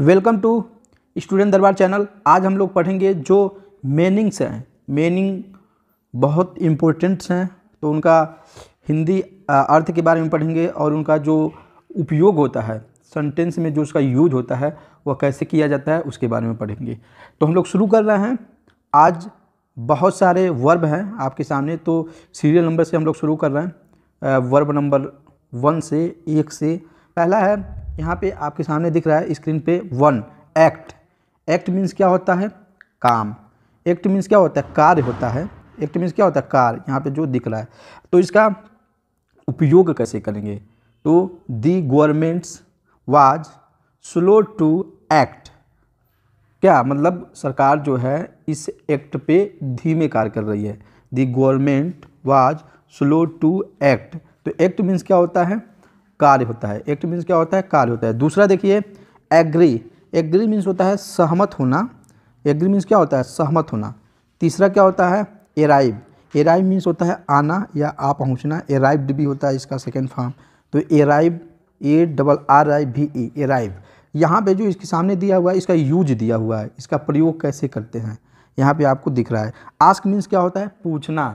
welcome to student Darbar channel आज हम लोग पढ़ेंगे जो मेनिंग्स हैं मेनिंग बहुत इम्पोर्टेंट्स हैं तो उनका हिंदी अर्थ के बारे में पढ़ेंगे और उनका जो उपयोग होता है सेंटेंस में जो उसका यूज होता है वह कैसे किया जाता है उसके बारे में पढ़ेंगे तो हम लोग शुरू कर रहे हैं आज बहुत सारे वर्ब हैं आपके सामने तो सीरियल नंबर से हम लोग शुरू कर रहे हैं वर्ब नंबर वन से एक से पहला है यहाँ पे आपके सामने दिख रहा है स्क्रीन पे वन एक्ट एक्ट मीन्स क्या होता है काम एक्ट मीन्स क्या होता है कार्य होता है एक्ट मीन्स क्या होता है कार्य यहाँ पे जो दिख रहा है तो इसका उपयोग कैसे करेंगे तो the governments was slow to act क्या मतलब सरकार जो है इस एक्ट पे धीमे कार्य कर रही है the government was slow to act तो एक्ट मीन्स क्या होता है कार्य होता है एक्ट मीन्स तो क्या होता है कार्य होता है दूसरा देखिए एग्री एग्री मीन्स होता है सहमत होना एग्री मीन्स क्या होता है सहमत होना तीसरा क्या होता है एराइव एराइव मीन्स होता है आना या आ पहुँचना एराइव्ड भी होता है इसका सेकेंड फॉर्म तो एराइव ए डबल आर आई भी ई एराइव यहाँ पे जो इसके सामने दिया हुआ है इसका यूज दिया हुआ है इसका प्रयोग कैसे करते हैं यहाँ पे आपको दिख रहा है आस्क मीन्स क्या होता है पूछना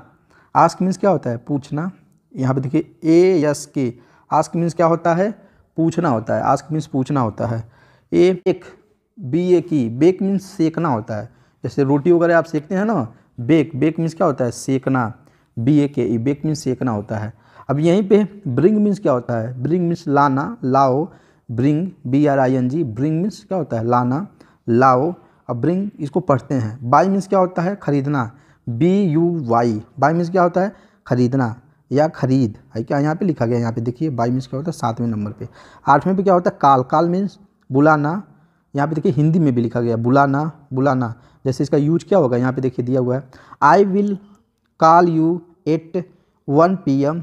आस्क मीन्स क्या होता है पूछना यहाँ पे देखिए A S K ask means क्या होता है पूछना होता है आस्क मीन्स पूछना होता है ए एक बी ए की बेक मीन्स सेकना होता है जैसे रोटी वगैरह आप सेकते हैं ना बेक बेक मीन्स क्या होता है सेकना बी ए के ई बेक मीन्स सेकना होता है अब यहीं पे ब्रिंग मीन्स क्या होता है ब्रिंग मीन्स लाना लाओ bring B R I N G bring means क्या होता है लाना लाओ अब ब्रिंग इसको पढ़ते हैं बाई मीन्स क्या होता है खरीदना B U Y buy means क्या होता है खरीदना या खरीद है क्या यहाँ पे लिखा गया यहाँ पे देखिए बाई मीन्स क्या होता है सातवें नंबर पे आठवें पे क्या होता है काल काल मीन्स बुलाना यहाँ पे देखिए हिंदी में भी लिखा गया बुलाना बुलाना जैसे इसका यूज क्या होगा यहाँ पे देखिए दिया हुआ है I will call you at one P M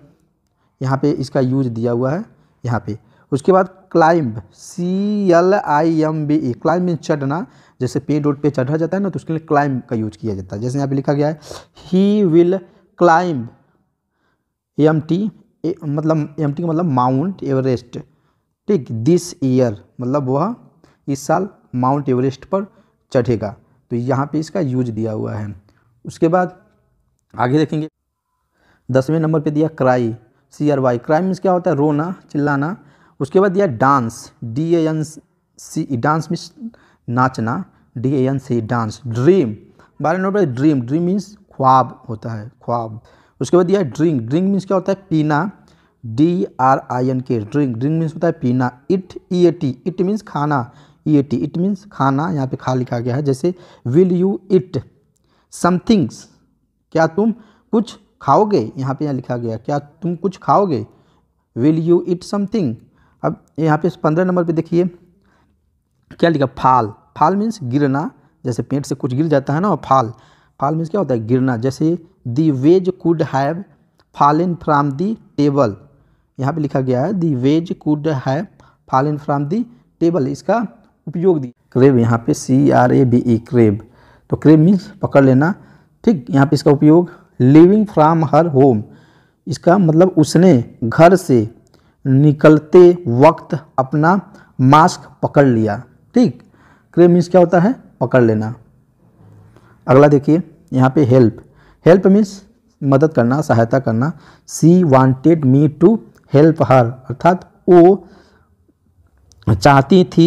यहाँ पे इसका यूज दिया हुआ है यहाँ पे उसके बाद climb C L I am B E climb means चढ़ना जैसे पेड रोड पे चढ़ा जाता है ना तो उसके लिए क्लाइंब का यूज किया जाता है जैसे यहाँ पे लिखा गया है he will climb M T मतलब एम टी का मतलब माउंट एवरेस्ट ठीक दिस ईयर मतलब वह इस साल माउंट एवरेस्ट पर चढ़ेगा तो यहाँ पे इसका यूज दिया हुआ है उसके बाद आगे देखेंगे दसवें नंबर पे दिया cry C R Y cry means क्या होता है रोना चिल्लाना उसके बाद दिया dance D A N C dance means नाचना D A N C dance dream बारह नंबर पर ड्रीम ड्रीम मीन्स ख्वाब होता है ख्वाब उसके बाद यह ड्रिंक ड्रिंक मीन्स क्या होता है पीना D R I N K drink drink means होता है पीना eat E A T eat means खाना E A T eat means खाना यहाँ पे खा लिखा गया है जैसे विल यू इट समथिंग्स क्या तुम कुछ खाओगे यहाँ पे यहाँ लिखा गया क्या तुम कुछ खाओगे विल यू इट समथिंग अब यहाँ पे पंद्रह नंबर पे देखिए क्या लिखा फाल फाल मीन्स गिरना जैसे पेट से कुछ गिर जाता है ना और फाल फॉल मीन्स क्या होता है गिरना जैसे the vase could have in from the table यहाँ पे लिखा गया है the vase could have in from the table इसका उपयोग दी क्रेब यहाँ पे सी आर ए बी ई क्रेब तो क्रेब मीन्स पकड़ लेना ठीक यहाँ पे इसका उपयोग लिविंग फ्राम हर होम इसका मतलब उसने घर से निकलते वक्त अपना मास्क पकड़ लिया ठीक क्रेब मीन्स क्या होता है पकड़ लेना अगला देखिए यहाँ पे हेल्प हेल्प मीन्स मदद करना सहायता करना she wanted me to help her अर्थात वो चाहती थी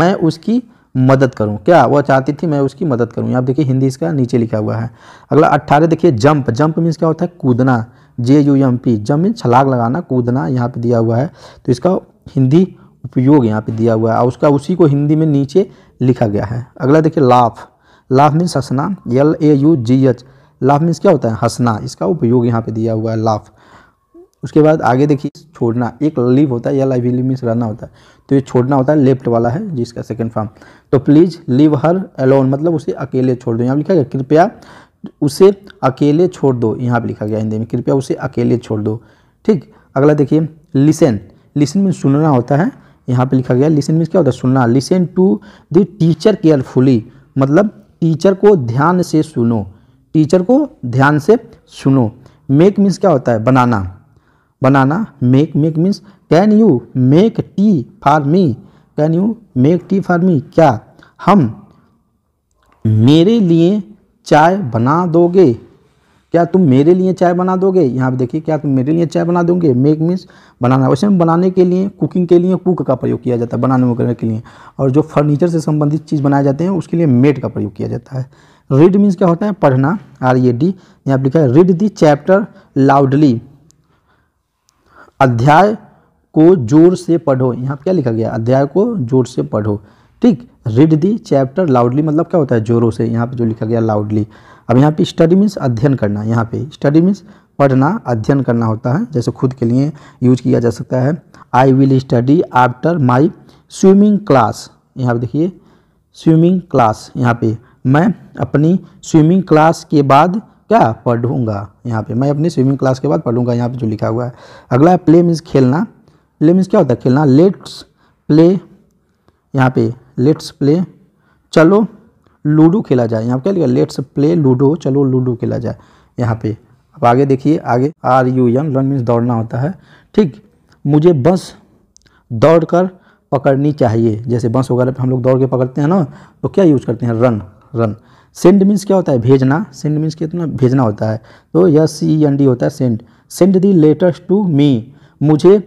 मैं उसकी मदद करूं क्या वह चाहती थी मैं उसकी मदद करूं यहाँ देखिए हिंदी इसका नीचे लिखा हुआ है अगला अट्ठारह देखिए जंप जंप मीन्स क्या होता है कूदना J U M P jump means छलाक लगाना कूदना यहाँ पे दिया हुआ है तो इसका हिंदी उपयोग यहाँ पे दिया हुआ है और उसका उसी को हिंदी में नीचे लिखा गया है अगला देखिए लाफ लाभ मीन्स हंसना L A U G H laugh means क्या होता है हंसना इसका उपयोग यहाँ पे दिया हुआ है लाफ उसके बाद आगे देखिए छोड़ना एक लिव होता है या लाइव लिव मीन्स रहना होता है तो ये छोड़ना होता है लेफ्ट वाला है जिसका सेकंड फॉर्म तो प्लीज़ लिव हर अलोन मतलब उसे अकेले छोड़ दो यहाँ लिखा गया कृपया उसे अकेले छोड़ दो यहाँ पर लिखा गया हिंदी में कृपया उसे अकेले छोड़ दो ठीक अगला देखिए लिसन लिसन मीन्स सुनना होता है यहाँ पर लिखा गया लिसन मीन्स क्या होता है सुनना listen to the teacher carefully मतलब टीचर को ध्यान से सुनो टीचर को ध्यान से सुनो मेक मीन्स क्या होता है बनाना बनाना make make means can you make tea for me can you make tea for me क्या हम मेरे लिए चाय बना दोगे क्या तुम मेरे लिए चाय बना दोगे यहाँ पे देखिए क्या तुम मेरे लिए चाय बना दोगे मेक मीन्स बनाना वैसे में बनाने के लिए कुकिंग के लिए कुक का प्रयोग किया जाता है बनाने वगैरह के लिए और जो फर्नीचर से संबंधित चीज़ बनाए जाते हैं उसके लिए मेट का प्रयोग किया जाता है रीड मीन्स क्या होता है पढ़ना आर ए डी यहाँ पर लिखा है रीड दी चैप्टर लाउडली अध्याय को जोर से पढ़ो यहाँ पर क्या लिखा गया अध्याय को जोर से पढ़ो ठीक रीड दी चैप्टर लाउडली मतलब क्या होता है जोरों से यहाँ पर जो लिखा गया लाउडली अब यहाँ पे स्टडी मीन्स अध्ययन करना यहाँ पे स्टडी मीन्स पढ़ना अध्ययन करना होता है जैसे खुद के लिए यूज किया जा सकता है I will study after my swimming class यहाँ पर देखिए स्विमिंग क्लास यहाँ पे मैं अपनी स्विमिंग क्लास के बाद क्या पढ़ूंगा यहाँ पे मैं अपनी स्विमिंग क्लास के बाद पढ़ूंगा यहाँ पे जो लिखा हुआ है अगला है प्ले मीन्स खेलना प्ले मीन्स क्या होता है खेलना लेट्स प्ले यहाँ पे लेट्स प्ले चलो लूडो खेला जाए यहाँ पर क्या लिखा लेट्स प्ले लूडो चलो लूडो खेला जाए यहाँ पे अब आगे देखिए आगे are you young run means दौड़ना होता है ठीक मुझे बस दौड़ कर पकड़नी चाहिए जैसे बस वगैरह पे हम लोग दौड़ के पकड़ते हैं ना तो क्या यूज़ करते हैं रन रन सेंड मीन्स क्या होता है भेजना सेंड मीन्स कितना भेजना होता है तो यह सी एन डी होता है send send the letters to me मुझे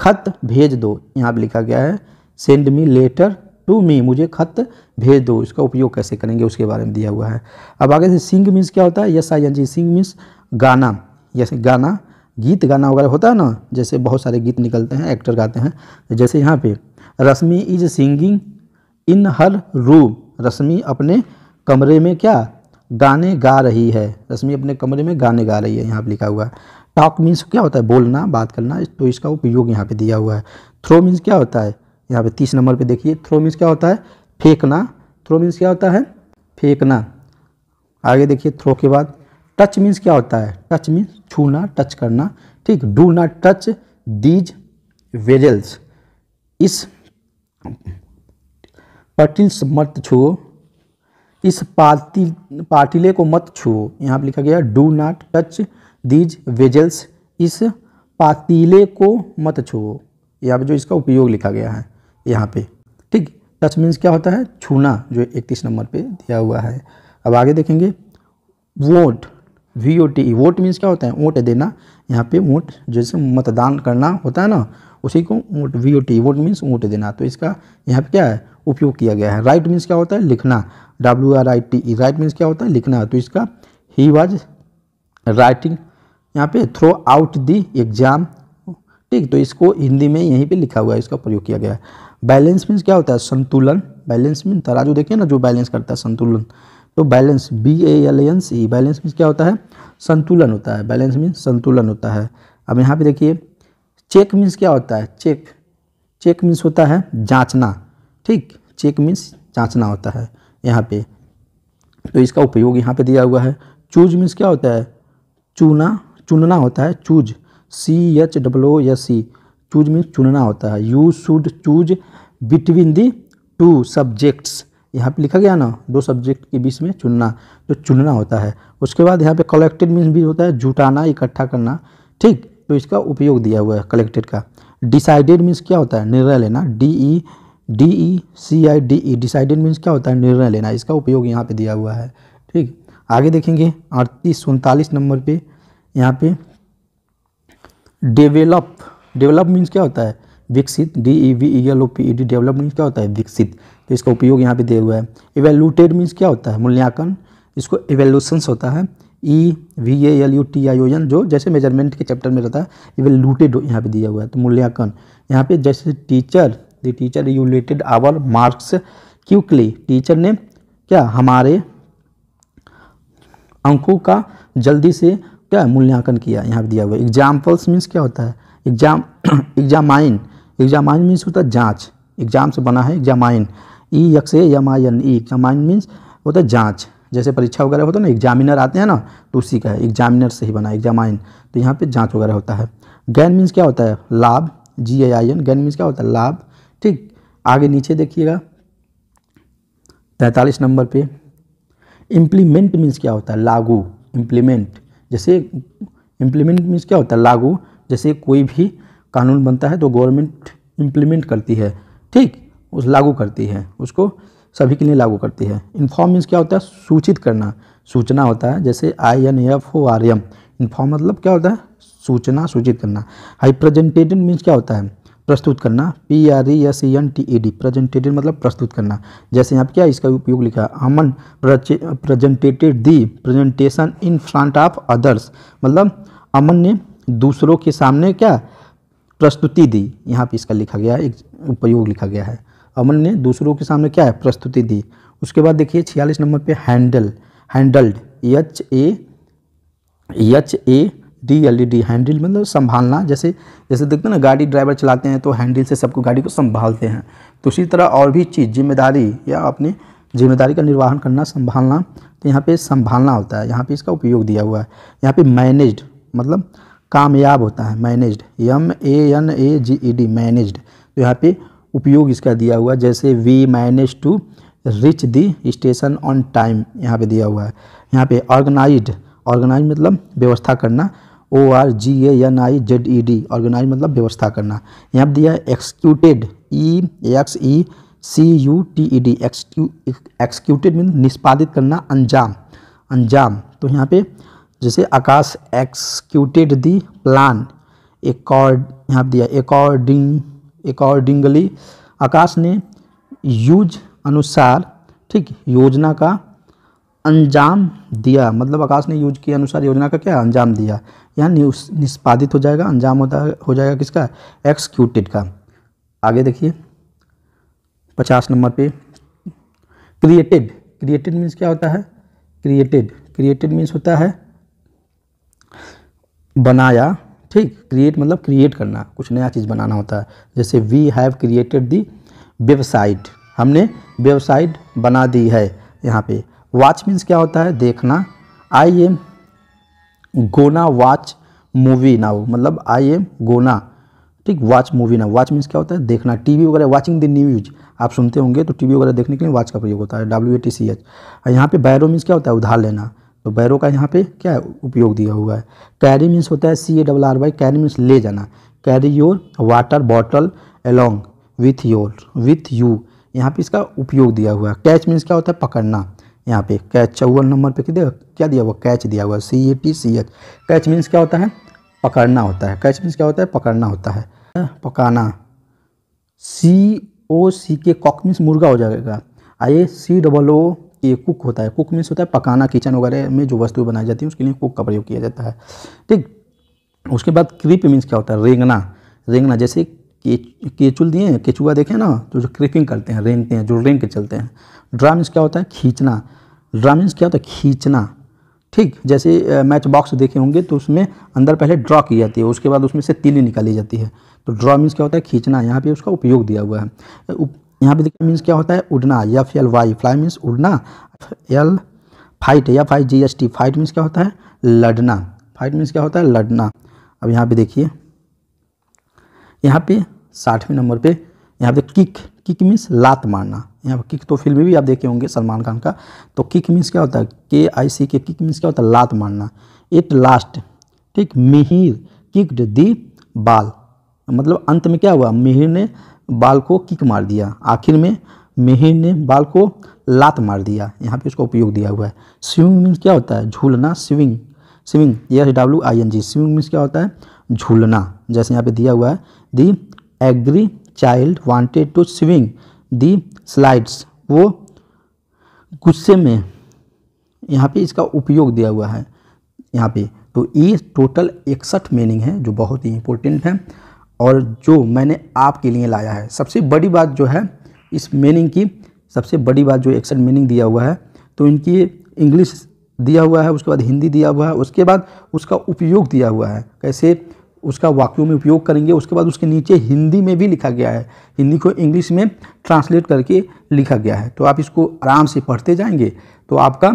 खत भेज दो यहाँ पर लिखा गया है send me letter to me मुझे खत भेज दो इसका उपयोग कैसे करेंगे उसके बारे में दिया हुआ है अब आगे से सिंग मीन्स क्या होता है S I N G sing means गाना जैसे गाना गीत गाना वगैरह होता है ना जैसे बहुत सारे गीत निकलते हैं एक्टर गाते हैं जैसे यहाँ पे Rashmi is singing in her room Rashmi अपने कमरे में क्या गाने गा रही है रश्मि अपने कमरे में गाने गा रही है यहाँ पर लिखा हुआ है टॉक मीन्स क्या होता है बोलना बात करना तो इसका उपयोग यहाँ पे दिया हुआ है थ्रो मीन्स क्या होता है यहाँ पे तीस नंबर पे देखिए थ्रो मीन्स क्या होता है फेंकना थ्रो मीन्स क्या होता है फेंकना आगे देखिए थ्रो के बाद टच मीन्स क्या होता है टच मीन्स छूना टच करना ठीक do not touch these vessels इस पटिल्स मत छुओ इस पाती पाटिले को मत छुओ यहाँ पर लिखा गया do not touch these vessels इस पातीले को मत छुओ यहाँ पर जो इसका उपयोग लिखा गया है यहाँ पे ठीक टच मीन्स क्या होता है छूना जो इकतीस नंबर पे दिया हुआ है अब आगे देखेंगे vote V O T vote means क्या होता है वोट देना यहाँ पे वोट जैसे मतदान करना होता है ना उसी को vote V O T vote means vote देना तो इसका यहाँ पे क्या है उपयोग किया गया है राइट मीन्स क्या होता है लिखना W R I T write means क्या होता है लिखना तो इसका ही वाज राइटिंग यहाँ पे थ्रो आउट दी एग्जाम ठीक तो इसको हिंदी में यहीं पे लिखा हुआ है इसका प्रयोग किया गया है बैलेंस मीन्स क्या होता है संतुलन बैलेंस मीन तराजू देखिए ना जो बैलेंस करता है संतुलन तो balance B A L N C balance means क्या होता है संतुलन होता है बैलेंस मीन्स संतुलन होता है अब यहाँ पे देखिए चेक मीन्स क्या होता है चेक चेक मीन्स होता है जांचना ठीक चेक मीन्स जांचना होता है यहाँ पे तो इसका उपयोग यहाँ पे दिया हुआ है चूज मीन्स क्या होता है चूना चुनना होता है चूज सी एच डब्लो या सी चूज मीन्स चुनना होता है you should choose between the two subjects यहाँ पे लिखा गया ना दो सब्जेक्ट के बीच में चुनना तो चुनना होता है उसके बाद यहाँ पे कलेक्टेड मीन्स भी होता है जुटाना इकट्ठा करना ठीक तो इसका उपयोग दिया हुआ है कलेक्टेड का डिसाइडेड मीन्स क्या होता है निर्णय लेना D E D E C I D E decided means क्या होता है निर्णय लेना इसका उपयोग यहाँ पे दिया हुआ है ठीक आगे देखेंगे अड़तीस उनतालीस नंबर पे यहाँ पे डेवलप डेवलप मीन्स क्या होता है विकसित D E V E L O P E D develop means क्या होता है विकसित तो इसका उपयोग यहाँ पे दिया हुआ है इवेल्यूटेड मीन्स क्या होता है मूल्यांकन इसको इवेल्यूशंस होता है E V A L U T I O N जो जैसे मेजरमेंट के चैप्टर में रहता है इवेल्यूटेड यहाँ पे दिया हुआ है तो मूल्यांकन यहाँ पे जैसे teacher the teacher evaluated our marks quickly teacher ने क्या हमारे अंकों का जल्दी से क्या मूल्यांकन किया यहाँ पे दिया हुआ है एग्जाम्पल्स मीन्स क्या होता है एग्जाम एग्जामाइन एग्जामाइन मीन्स होता है जाँच एग्जाम से बना है examine E X M I N E examine means होता है जाँच जैसे परीक्षा वगैरह होता है ना एग्जामिनर आते हैं ना तो उसी का है एग्जामिनर से ही बना एग्जामाइन तो यहाँ पे जांच वगैरह होता है गैन मीन्स क्या होता है लाभ G A I N gain means क्या होता है लाभ ठीक आगे नीचे देखिएगा तैंतालीस नंबर पे इम्प्लीमेंट मीन्स क्या होता है लागू इम्प्लीमेंट जैसे इम्प्लीमेंट मीन्स क्या होता है लागू जैसे कोई भी कानून बनता है तो गवर्नमेंट इम्प्लीमेंट करती है ठीक उस लागू करती है उसको सभी के लिए लागू करती है इन्फॉर्म मीन्स क्या होता है सूचित करना सूचना होता है जैसे I N F O R M inform मतलब क्या होता है सूचना सूचित करना हाई प्रेजेंटेटिव मीन्स क्या होता है प्रस्तुत करना P R E S E N T E D presentated मतलब प्रस्तुत करना जैसे यहाँ पर क्या इसका उपयोग लिखा Aman presentative the presentation in front of others मतलब अमन ने दूसरों के सामने क्या प्रस्तुति दी यहाँ पे इसका लिखा गया है एक उपयोग लिखा गया है अमन ने दूसरों के सामने क्या है प्रस्तुति दी उसके बाद देखिए छियालीस नंबर पे handle handled H A H A D L E D handle मतलब संभालना जैसे जैसे देखते हैं ना गाड़ी ड्राइवर चलाते हैं तो हैंडल से सबको गाड़ी को संभालते हैं तो उसी तरह और भी चीज़ जिम्मेदारी या अपने जिम्मेदारी का निर्वाहन करना संभालना तो यहाँ पे संभालना होता है यहाँ पे इसका उपयोग दिया हुआ है यहाँ पे मैनेज्ड मतलब कामयाब होता है managed M A N A G E D managed तो यहाँ पे उपयोग इसका दिया हुआ जैसे we manage to reach the station on time यहाँ पे दिया हुआ है यहाँ पे ऑर्गेनाइज ऑर्गेनाइज मतलब व्यवस्था करना O R G A N I Z E D organise मतलब व्यवस्था करना यहाँ पे दिया है executed E X E C U T E D executed mean निष्पादित करना अंजाम अंजाम तो यहाँ पे जैसे Akash executed the plan accord यहाँ दिया एकॉर्डिंग एकॉर्डिंगली आकाश ने यूज अनुसार ठीक योजना का अंजाम दिया मतलब आकाश ने यूज के अनुसार योजना का क्या अंजाम दिया यहाँ निष्पादित हो जाएगा अंजाम होता हो जाएगा किसका एक्सक्यूटेड का आगे देखिए पचास नंबर पे क्रिएटेड क्रिएटेड मीन्स क्या होता है क्रिएटेड क्रिएटेड मीन्स होता है बनाया ठीक क्रिएट मतलब क्रिएट करना कुछ नया चीज़ बनाना होता है जैसे we have created the website हमने वेबसाइट बना दी है यहाँ पे वॉच मीन्स क्या होता है देखना I am gonna watch movie now मतलब आई एम गोना ठीक watch movie now watch means क्या होता है देखना टीवी वगैरह वॉचिंग द न्यूज आप सुनते होंगे तो टीवी वगैरह देखने के लिए वॉच का प्रयोग होता है W A T C H यहाँ पे बैरो मीन्स क्या होता है उधार लेना तो बैरो का यहाँ पे क्या उपयोग दिया हुआ है कैरी मीन्स होता है C A double R Y carry means ले जाना carry your water bottle along with your with you यहाँ पे इसका उपयोग दिया हुआ है कैच मीन्स क्या होता है पकड़ना यहाँ पे कैच चौवन नंबर पे क्या क्या दिया हुआ कैच दिया हुआ C A T C H catch means क्या होता है पकड़ना होता है कैच मीन्स क्या होता है पकड़ना होता है पकाना सी ओ सी के कॉक मीन्स मुर्गा हो जाएगा आइए सी डबल ओ ये कुक होता है कुक मीन्स होता है पकाना किचन वगैरह में जो वस्तु बनाई जाती है उसके लिए कुक का प्रयोग किया जाता है ठीक उसके बाद क्रिप मीन्स क्या होता है रेंगना रेंगना जैसे केचुल दिए केचुआ देखें ना तो जो क्रिपिंग करते हैं रेंगते हैं जो रेंग के चलते हैं ड्रा मीन्स क्या होता है खींचना ड्रा मीन्स क्या होता है खींचना ठीक जैसे मैच बॉक्स देखे होंगे तो उसमें अंदर पहले ड्रॉ की जाती है उसके बाद उसमें से तीली निकाली जाती है तो ड्रॉ मीन्स क्या होता है खींचना यहाँ पे उसका उपयोग दिया हुआ है यहाँ पे देखिए मीन्स क्या होता है उड़ना F L Y fly means उड़ना L fight F I G S T fight means क्या होता है लड़ना फाइट मीन्स क्या होता है लड़ना अब यहाँ पे देखिए यहाँ पे साठवें नंबर पे यहाँ पे किक किक मीन्स लात मारना यहाँ पे किक तो फिल्म भी आप देखे होंगे सलमान खान का तो किक मीन्स क्या होता है के आई सी के किक मीन्स क्या होता है लात मारना एट लास्ट ठीक मिहिर किक्ड दी बाल मतलब अंत में क्या हुआ मिहिर ने बाल को किक मार दिया आखिर में मेहर ने बाल को लात मार दिया यहाँ पे उसका उपयोग दिया हुआ है स्विमिंग मीन्स क्या होता है झूलना swing swing S W I N G swimming means क्या होता है झूलना जैसे यहाँ पे दिया हुआ है the angry child wanted to swing the slides वो गुस्से में यहाँ पे इसका उपयोग दिया हुआ है यहाँ पे तो ये टोटल इकसठ मीनिंग है जो बहुत ही इंपॉर्टेंट है और जो मैंने आपके लिए लाया है सबसे बड़ी बात जो है इस मीनिंग की सबसे बड़ी बात जो एक्सट मीनिंग दिया हुआ है तो इनकी इंग्लिश दिया हुआ है उसके बाद हिंदी दिया हुआ है उसके बाद उसका उपयोग दिया हुआ है कैसे उसका वाक्यों में उपयोग करेंगे उसके बाद उसके नीचे हिंदी में भी लिखा गया है हिंदी को इंग्लिश में ट्रांसलेट करके लिखा गया है तो आप इसको आराम से पढ़ते जाएंगे तो आपका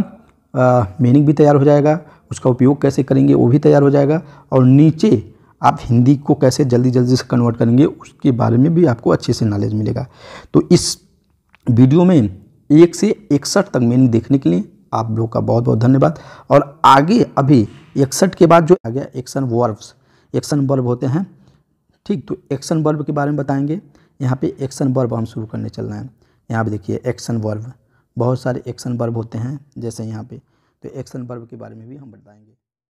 मीनिंग भी तैयार हो जाएगा उसका उपयोग कैसे करेंगे वो भी तैयार हो जाएगा और नीचे आप हिंदी को कैसे जल्दी जल्दी से कन्वर्ट करेंगे उसके बारे में भी आपको अच्छे से नॉलेज मिलेगा तो इस वीडियो में एक से इकसठ तक मैंने देखने के लिए आप लोग का बहुत बहुत धन्यवाद और आगे अभी इकसठ के बाद जो आ गया एक्शन वर्ब्स एक्शन वर्ब होते हैं ठीक तो एक्शन वर्ब के बारे में बताएंगे यहाँ पे एक्शन वर्ब हम शुरू करने चल रहे हैं यहाँ पर देखिए एक्शन वर्ब बहुत सारे एक्शन वर्ब होते हैं जैसे यहाँ पे तो एक्शन वर्ब के बारे में भी हम बताएंगे